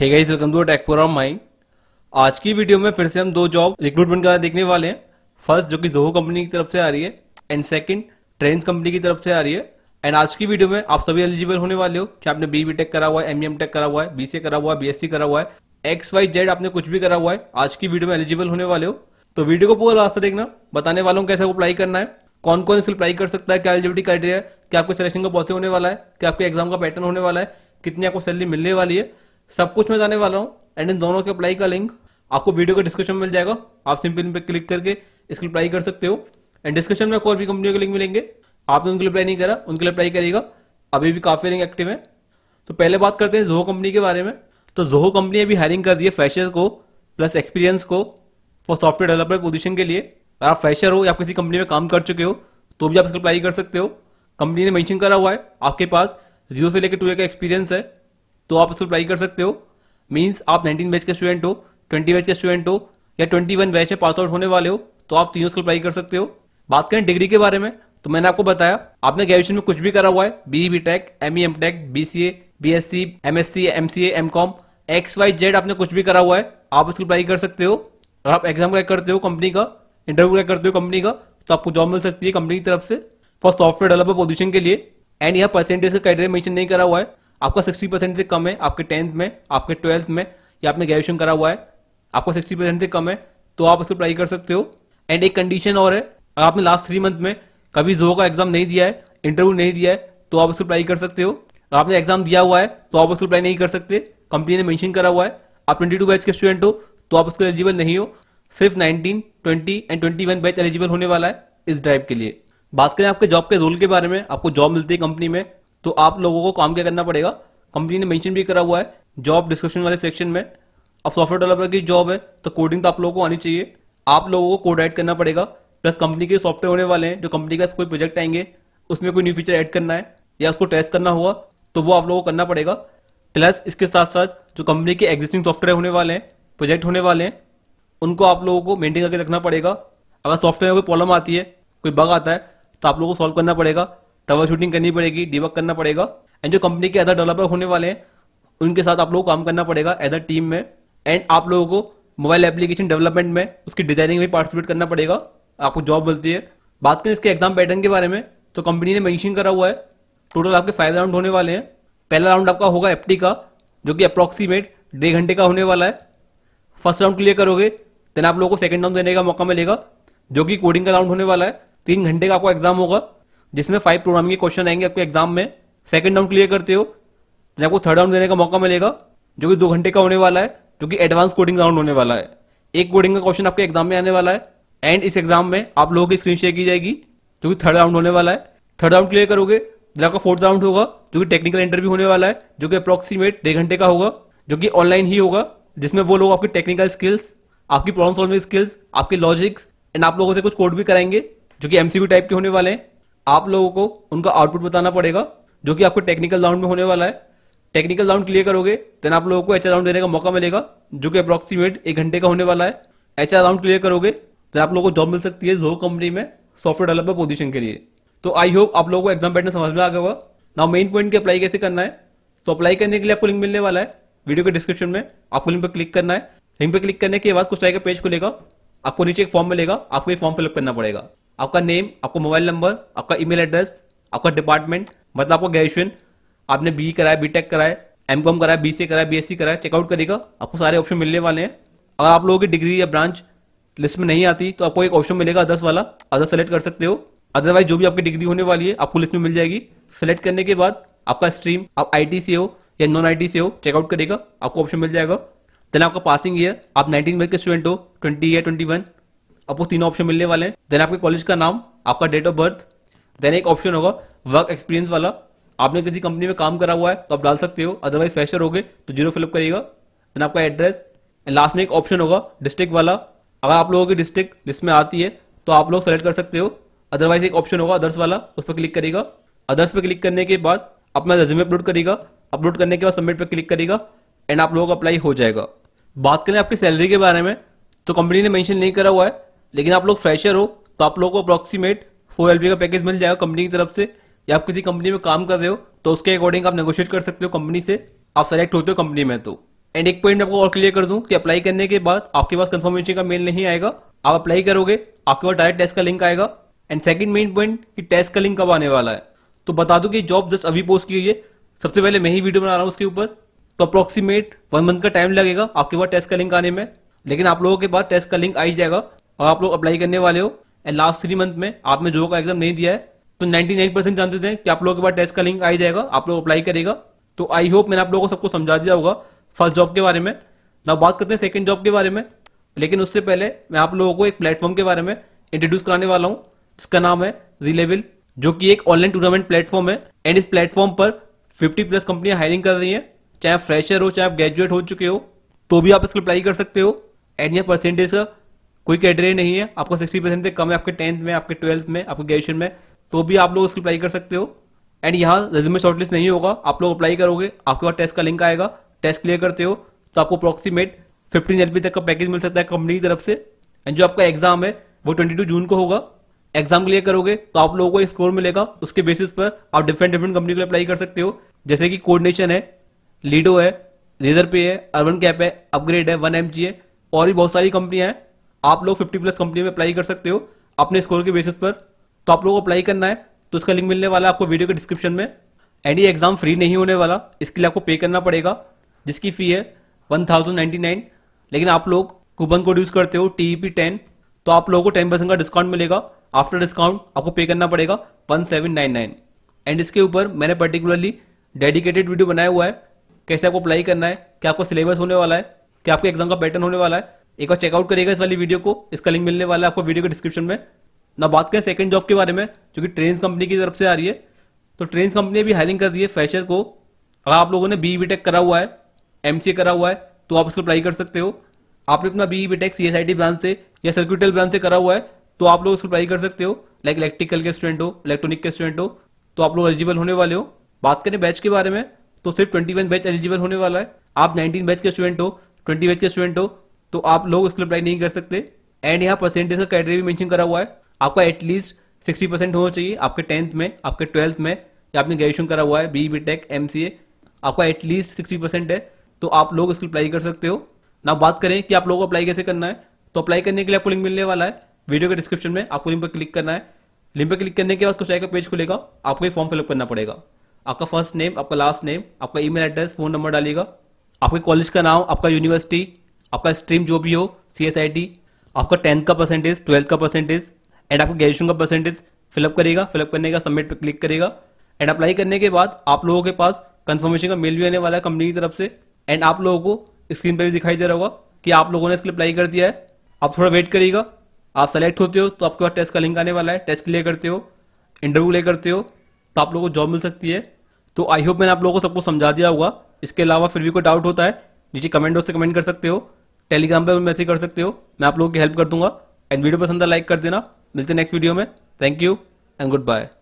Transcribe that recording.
hey guys welcome to for mine आज की video में फिर से हम दो जॉब रिक्रूटमेंट का देखने वाले हैं फर्स्ट जो कि जोहो कंपनी की तरफ से आ रही है एंड सेकंड ट्रेन कंपनी की तरफ से आ रही है एंड आज की वीडियो में आप सभी एलिजिबल होने वाले हो कि आपने बी टेक करा हुआ है एम टेक e करा हुआ है बी करा हुआ है बी करा हुआ है एक्स वाई जेड आपने कुछ भी करा हुआ है आज की वीडियो में एलिजिबल होने वाले हो तो वीडियो को पूरा रास्ता देखना बताने वालों को कैसे अप्लाई करना है कौन कौन इसके अप्लाई कर सकता है क्या एलिजिबिलिटी क्राइटेरिया क्या आपके सिलेक्शन का पॉसिबल होने वाला है क्या आपके एग्जाम का पैटर्न होने वाला है कितनी आपको सैलरी मिलने वाली है सब कुछ मैं जाने वाला हूँ एंड इन दोनों के अप्लाई का लिंक आपको वीडियो के डिस्क्रिप्शन में मिल जाएगा आप सिंपल पर क्लिक करके इसके अप्लाई कर सकते हो एंड डिस्क्रिप्शन में और भी कंपनियों के लिंक मिलेंगे आपने उनके लिए अप्लाई नहीं करा उनके लिए अप्लाई करिएगा अभी भी काफ़ी लिंक एक्टिव है तो पहले बात करते हैं जोहो कंपनी के बारे में तो जोहो कंपनी अभी हायरिंग कर दी है फ्रेशर को प्लस एक्सपीरियंस को फॉर सॉफ्टवेयर डेवलपर पोजीशन के लिए अगर आप फ्रेशर हो या आप किसी कंपनी में काम कर चुके हो तो भी आप इसका अप्लाई कर सकते हो कंपनी ने मेंशन करा हुआ है आपके पास जीरो से लेकर टू ए का एक्सपीरियंस है तो आप इसको अप्लाई कर सकते हो मीन्स आप नाइनटीन बैच के स्टूडेंट हो ट्वेंटी बैच के स्टूडेंट हो या ट्वेंटी वन बैच में पास आउट होने वाले हो तो आप तीनों स्किल अप्लाई कर सकते हो बात करें डिग्री के बारे में तो मैंने आपको बताया आपने ग्रेजुएशन में कुछ भी करा हुआ है B B tech M E M tech B C A B S C M S C M C M com X Y Z आपने कुछ भी करा हुआ है आप इसको अप्लाई कर सकते हो और आप एग्जाम क्रैक करते हो कंपनी का इंटरव्यू क्रैक करते हो कंपनी का तो आपको जॉब मिल सकती है कंपनी की तरफ से फॉर सॉफ्टवेयर डेवलपर पोजीशन के लिए एंड यहाँ परसेंटेज का क्राइटेरिया मेंशन नहीं करा हुआ है आपका सिक्सटी परसेंट से कम है आपके टेंथ में आपके ट्वेल्थ में या आपने ग्रेजुएशन करा हुआ है आपका सिक्सटी परसेंट से कम है तो आप उसको अप्लाई कर सकते हो एंड एक कंडीशन और है अगर आपने लास्ट थ्री मंथ में कभी जो का एग्जाम नहीं दिया है इंटरव्यू नहीं दिया है तो आप उसको अप्लाई कर सकते हो अगर आपने एग्जाम दिया हुआ है तो आप उसको अप्लाई नहीं कर सकते कंपनी ने मैंशन करा हुआ है आप ट्वेंटी टू बैच के स्टूडेंट हो तो आप उसके एलिजिबल नहीं हो सिर्फ nineteen twenty and twenty one batch eligible होने वाला है इस ड्राइव के लिए बात करें आपके जॉब के रोल के बारे में आपको जॉब मिलती है कंपनी में तो आप लोगों को काम क्या करना पड़ेगा कंपनी ने मेंशन भी करा हुआ है जॉब डिस्क्रिप्शन वाले सेक्शन में अब सॉफ्टवेयर डेवलपर की जॉब है तो कोडिंग तो आप लोगों को आनी चाहिए आप लोगों को कोड ऐड करना पड़ेगा प्लस कंपनी के सॉफ्टवेयर होने वाले हैं जो कंपनी का कोई प्रोजेक्ट आएंगे उसमें कोई न्यू फीचर ऐड करना है या उसको टेस्ट करना होगा तो वो आप लोगों को करना पड़ेगा प्लस इसके साथ साथ जो कंपनी के एग्जिस्टिंग सॉफ्टवेयर होने वाले हैं प्रोजेक्ट होने वाले हैं उनको आप लोगों को मेंटेन करके रखना पड़ेगा अगर सॉफ्टवेयर में कोई प्रॉब्लम आती है कोई बग आता है तो आप लोगों को सॉल्व करना पड़ेगा टवर शूटिंग करनी पड़ेगी डिबक करना पड़ेगा एंड जो कंपनी के अदर डेवलपर होने वाले हैं उनके साथ आप लोग को काम करना पड़ेगा एज अ टीम में एंड आप लोगों को मोबाइल एप्लीकेशन डेवलपमेंट में उसकी डिजाइनिंग में पार्टिसिपेट करना पड़ेगा आपको जॉब मिलती है बात करें इसके एग्जाम पैटर्न के बारे में तो कंपनी ने मैंशन करा हुआ है टोटल आपके फाइव राउंड होने वाले हैं पहला राउंड आपका होगा एफ का जो कि अप्रॉक्सीमेट डेढ़ घंटे का होने वाला है फर्स्ट राउंड क्लियर करोगे देन आप लोगों को सेकंड राउंड देने का मौका मिलेगा जो कि कोडिंग का राउंड होने वाला है तीन घंटे का आपका एग्जाम होगा जिसमें फाइव प्रोग्रामिंग के क्वेश्चन आएंगे आपके एग्जाम में सेकेंड राउंड क्लियर करते हो तो आपको थर्ड राउंड देने का मौका मिलेगा जो कि दो घंटे का होने वाला है जो कि एडवांस कोडिंग राउंड होने वाला है एक कोडिंग का क्वेश्चन आपके एग्जाम में आने वाला है एंड इस एग्जाम में आप लोगों की स्क्रीन शेयर की जाएगी जो कि थर्ड राउंड होने वाला है थर्ड राउंड क्लियर करोगे आपका फोर्थ राउंड होगा जो कि टेक्निकल इंटरव्यू होने वाला है जो कि अप्रॉक्सीमेट डेढ़ घंटे का होगा जो कि ऑनलाइन ही होगा जिसमें वो लोग आपकी टेक्निकल स्किल्स आपकी प्रॉब्लम सॉल्विंग स्किल्स आपके लॉजिक्स एंड आप लोगों से कुछ कोड भी कराएंगे जो कि एमसीक्यू टाइप के होने वाले हैं आप लोगों को उनका आउटपुट बताना पड़ेगा जो कि आपको टेक्निकल राउंड में होने वाला है टेक्निकल राउंड क्लियर करोगे देन आप लोगों को एच राउंड देने का मौका मिलेगा जो कि अप्रोक्सीमेट एक घंटे का होने वाला है एच राउंड क्लियर करोगे तो आप लोगों को जॉब मिल सकती है जो कंपनी में सॉफ्टवेयर डेवलपर पोजिशन के लिए तो आई होप आप लोगों को एग्जाम बैठने समझ में आ गया होगा ना मेन पॉइंट की अप्लाई कैसे करना है तो अप्लाई करने के लिए आपको लिंक मिलने वाला है वीडियो के डिस्क्रिप्शन में आपको लिंक पर क्लिक करना है लिंक पर क्लिक करने के बाद कुछ टाइप का पेज खुलेगा आपको नीचे एक फॉर्म मिलेगा आपको ये फॉर्म फिलअप करना पड़ेगा आपका नेम आपका मोबाइल नंबर आपका ईमेल एड्रेस आपका डिपार्टमेंट मतलब आपका ग्रेजुएशन आपने बी e कराया बी टेक कराया एम कॉम कराया बी सी कराया बी एस सी कराया चेकआउट करेगा आपको सारे ऑप्शन मिलने वाले हैं अगर आप लोगों की डिग्री या ब्रांच लिस्ट में नहीं आती तो आपको एक ऑप्शन मिलेगा अदर्स वाला अदर सेलेक्ट कर सकते हो अदरवाइज जो भी आपकी डिग्री होने वाली है आपको लिस्ट में मिल जाएगी सेलेक्ट करने के बाद आपका स्ट्रीम आप आई से हो या नॉन आई से हो चेकआउट करेगा आपको ऑप्शन मिल जाएगा देन आपका पासिंग ईयर आप नाइनटीन में के स्टूडेंट हो ट्वेंटी या ट्वेंटी वन आपको तीन ऑप्शन मिलने वाले हैं देन आपके कॉलेज का नाम आपका डेट ऑफ बर्थ देन एक ऑप्शन होगा वर्क एक्सपीरियंस वाला आपने किसी कंपनी में काम करा हुआ है तो आप डाल सकते हो अदरवाइज फ्रेशर हो गए तो जीरो फिलअप करिएगा देन आपका एड्रेस एंड लास्ट में एक ऑप्शन होगा डिस्ट्रिक्ट वाला अगर आप लोगों की डिस्ट्रिक्ट लिस्ट में आती है तो आप लोग सेलेक्ट कर सकते हो अदरवाइज एक ऑप्शन होगा अदर्स वाला उस पर क्लिक करेगा अदर्स पर क्लिक करने के बाद अपना रेज्यूमे अपलोड करेगा अपलोड करने के बाद सबमिट पर क्लिक करेगा एंड आप लोगों का अप्लाई हो जाएगा बात करें आपकी सैलरी के बारे में तो कंपनी ने मेंशन नहीं करा हुआ है लेकिन आप लोग फ्रेशर हो तो आप लोगों को अप्रॉक्सीमेट फोर एल का पैकेज मिल जाएगा कंपनी की तरफ से या आप किसी कंपनी में काम कर रहे हो तो उसके अकॉर्डिंग आप नेगोशिएट कर सकते हो कंपनी से आप सेलेक्ट होते हो कंपनी में तो एंड एक पॉइंट आपको और क्लियर कर दूं कि अप्लाई करने के बाद आपके पास कंफर्मेशन का मेल नहीं आएगा आप अप्लाई करोगे आपके पास डायरेक्ट टेस्ट का लिंक आएगा एंड सेकंड मेन पॉइंट कि टेस्ट का लिंक कब आने वाला है तो बता दूं कि जॉब जस्ट अभी पोस्ट की हुई है सबसे पहले मैं ही वीडियो बना रहा हूँ उसके ऊपर तो अप्रोक्सीमेट वन मंथ का टाइम लगेगा आपके पास टेस्ट का लिंक आने में लेकिन आप लोगों के पास टेस्ट का लिंक आ ही जाएगा और आप लोग अप्लाई करने वाले हो एंड लास्ट थ्री मंथ में आपने जो का एग्जाम नहीं दिया है तो 99 परसेंट चांसेस हैं कि आप लोगों के पास टेस्ट का लिंक आ जाएगा आप लोग अप्लाई करेगा तो आई होप मैंने आप लोगों को सबको समझा दिया होगा फर्स्ट जॉब के बारे में ना बात करते हैं सेकेंड जॉब के बारे में लेकिन उससे पहले मैं आप लोगों को एक प्लेटफॉर्म के बारे में इंट्रोड्यूस कराने वाला हूँ जिसका नाम है जीलेविल जो कि एक ऑनलाइन टूर्नामेंट प्लेटफॉर्म है एंड इस प्लेटफॉर्म पर फिफ्टी प्लस कंपनियां हायरिंग कर रही है चाहे फ्रेशर हो चाहे आप ग्रेजुएट हो चुके हो तो भी आप इसको अप्लाई कर सकते हो एंड यहाँ परसेंटेज का कोई कैटेगरी नहीं है आपको सिक्सटी परसेंट से कम है आपके टेंथ में आपके ट्वेल्थ में आपके ग्रेजुएशन में तो भी आप लोग उसकी अप्लाई कर सकते हो एंड यहाँ रेज्यूमे शॉर्टलिस्ट नहीं होगा आप लोग अप्लाई करोगे आपके पास टेस्ट का लिंक आएगा टेस्ट क्लियर करते हो तो आपको अप्रोक्सीमेट फिफ्टीन एल तक का पैकेज मिल सकता है कंपनी की तरफ से एंड जो आपका एग्जाम है वो ट्वेंटी टू जून को होगा एग्जाम क्लियर करोगे तो आप लोगों को एक स्कोर मिलेगा उसके बेसिस पर आप डिफरेंट डिफरेंट कंपनी के लिए अप्लाई कर सकते हो जैसे कि कोर्डिनेशन है लीडो है रेजर पे है अर्बन कैप है अपग्रेड है वन एम है और भी बहुत सारी कंपनियां हैं आप लोग 50 प्लस कंपनी में अप्लाई कर सकते हो अपने स्कोर के बेसिस पर तो आप लोगों को अप्लाई करना है तो उसका लिंक मिलने वाला है आपको वीडियो के डिस्क्रिप्शन में एंड ये एग्जाम फ्री नहीं होने वाला इसके लिए आपको पे करना पड़ेगा जिसकी फी है वन लेकिन आप लोग कूपन कोड यूज़ करते हो टी पी टेन तो आप लोगों को टेन परसेंट का डिस्काउंट मिलेगा आफ्टर डिस्काउंट आपको पे करना पड़ेगा one seven nine nine and इसके ऊपर मैंने पर्टिकुलरली डेडिकेटेड वीडियो बनाया हुआ है कैसे आपको अप्लाई करना है क्या आपको सिलेबस होने वाला है क्या आपके एग्जाम का पैटर्न होने वाला है एक बार चेकआउट करिएगा इस वाली वीडियो को इसका लिंक मिलने वाला है आपको वीडियो के डिस्क्रिप्शन में ना बात करें सेकंड जॉब के बारे में जो कि ट्रेन कंपनी की तरफ से आ रही है तो ट्रेन कंपनी भी हायरिंग कर दी है फ्रेशर को अगर आप लोगों ने बी बी टेक करा हुआ है एम करा हुआ है तो आप इसको अप्लाई कर सकते हो आपने अपना B B tech C S I T branch से या सर्क्यूटल ब्रांच से करा हुआ है तो आप लोग इसको अप्लाई कर सकते हो लाइक इलेक्ट्रिकल के स्टूडेंट हो इलेक्ट्रॉनिक के स्टूडेंट हो तो आप लोग एलिजिबल होने वाले हो बात करें बैच के बारे में तो सिर्फ ट्वेंटी वन बैच एलिजिबल होने वाला है आप नाइनटीन बैच के स्टूडेंट हो ट्वेंटी बैच के स्टूडेंट हो तो आप लोग उसके लिए अप्लाई नहीं कर सकते एंड यहाँ परसेंटेज का क्राइटेरिया भी मेंशन करा हुआ है आपका एटलीस्ट सिक्सटी परसेंट होना चाहिए आपके टेंथ में आपके ट्वेल्थ में या आपने ग्रेजुएशन करा हुआ है B B tech M C A आपका एटलीस्ट सिक्सटी परसेंट है तो आप लोग इसके अप्लाई कर सकते हो ना बात करें कि आप लोगों को अप्लाई कैसे करना है तो अप्लाई करने के लिए आपको लिंक मिलने वाला है वीडियो के डिस्क्रिप्शन में आपको लिंक पर क्लिक करना है लिंक पर क्लिक करने के बाद कुछ आएगा पेज खुलेगा आपको ये फॉर्म फिलअप करना पड़ेगा आपका फर्स्ट नेम आपका लास्ट नेम आपका ईमेल एड्रेस फोन नंबर डालिएगा आपके कॉलेज का नाम आपका यूनिवर्सिटी आपका स्ट्रीम जो भी हो सी एस आई टी आपका टेंथ का परसेंटेज ट्वेल्थ का परसेंटेज एंड आपका ग्रेजुएशन का परसेंटेज फिलअप करेगा फिलअप करने का सबमिट पर क्लिक करेगा एंड अप्लाई करने के बाद आप लोगों के पास कंफर्मेशन का मेल भी आने वाला है कंपनी की तरफ से एंड आप लोगों को स्क्रीन पर भी दिखाई दे रहा होगा कि आप लोगों ने इसके लिए अप्लाई कर दिया है आप थोड़ा वेट करिएगा आप सेलेक्ट होते हो तो आपके पास टेस्ट का लिंक आने वाला है टेस्ट क्लियर करते हो इंटरव्यू ले करते हो तो आप लोगों को जॉब मिल सकती है तो आई होप मैंने आप लोगों को सबको समझा दिया होगा इसके अलावा फिर भी कोई डाउट होता है नीचे कमेंट बॉक्स से कमेंट कर सकते हो टेलीग्राम पर मैसेज कर सकते हो मैं आप लोगों की हेल्प कर दूंगा एंड वीडियो पसंद है लाइक कर देना मिलते नेक्स्ट वीडियो में thank you and good bye